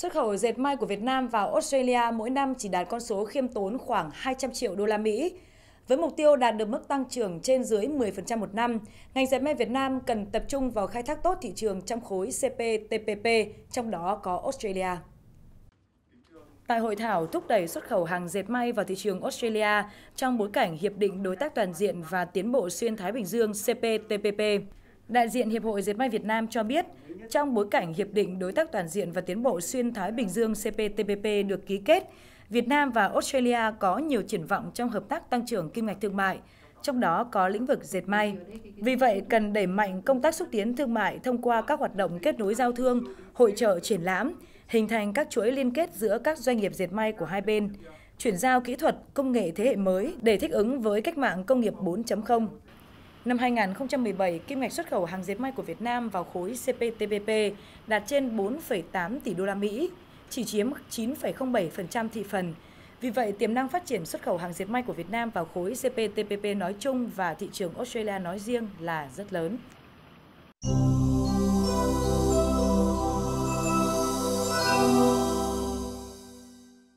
Xuất khẩu dệt may của Việt Nam vào Australia mỗi năm chỉ đạt con số khiêm tốn khoảng 200 triệu đô la Mỹ. Với mục tiêu đạt được mức tăng trưởng trên dưới 10% một năm, ngành dệt may Việt Nam cần tập trung vào khai thác tốt thị trường trong khối CPTPP, trong đó có Australia. Tại hội thảo thúc đẩy xuất khẩu hàng dệt may vào thị trường Australia trong bối cảnh Hiệp định Đối tác Toàn diện và Tiến bộ Xuyên Thái Bình Dương CPTPP, Đại diện Hiệp hội Dệt may Việt Nam cho biết, trong bối cảnh Hiệp định Đối tác Toàn diện và Tiến bộ Xuyên Thái Bình Dương CPTPP được ký kết, Việt Nam và Australia có nhiều triển vọng trong hợp tác tăng trưởng kim ngạch thương mại, trong đó có lĩnh vực dệt may. Vì vậy, cần đẩy mạnh công tác xúc tiến thương mại thông qua các hoạt động kết nối giao thương, hội trợ triển lãm, hình thành các chuỗi liên kết giữa các doanh nghiệp dệt may của hai bên, chuyển giao kỹ thuật, công nghệ thế hệ mới để thích ứng với cách mạng công nghiệp 4.0. Năm 2017, kim ngạch xuất khẩu hàng dệt may của Việt Nam vào khối CPTPP đạt trên 4,8 tỷ đô la Mỹ, chỉ chiếm 9,07% thị phần. Vì vậy, tiềm năng phát triển xuất khẩu hàng dệt may của Việt Nam vào khối CPTPP nói chung và thị trường Australia nói riêng là rất lớn.